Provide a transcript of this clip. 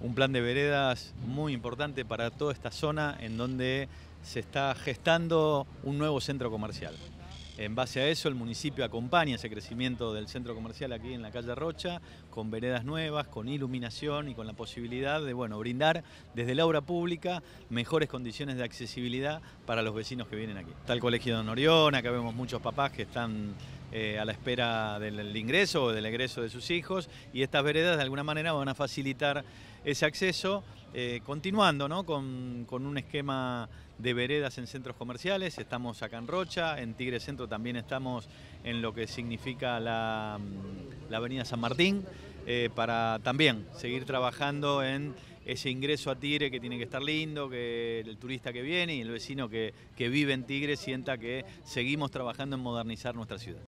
un plan de veredas muy importante para toda esta zona en donde se está gestando un nuevo centro comercial. En base a eso, el municipio acompaña ese crecimiento del centro comercial aquí en la calle Rocha, con veredas nuevas, con iluminación y con la posibilidad de bueno, brindar desde la obra pública mejores condiciones de accesibilidad para los vecinos que vienen aquí. Está el Colegio de Don Orión, acá vemos muchos papás que están eh, a la espera del ingreso o del egreso de sus hijos y estas veredas de alguna manera van a facilitar ese acceso, eh, continuando con, un esquema de veredas en centros comerciales, estamos acá en Rocha, en Tigre Centro también estamos en lo que significa la, mm, avenida San Martín, eh, para también seguir trabajando en ese ingreso a Tigre que tiene que estar lindo, que el turista que viene y el vecino que vive en Tigre sienta que seguimos trabajando en modernizar nuestra ciudad.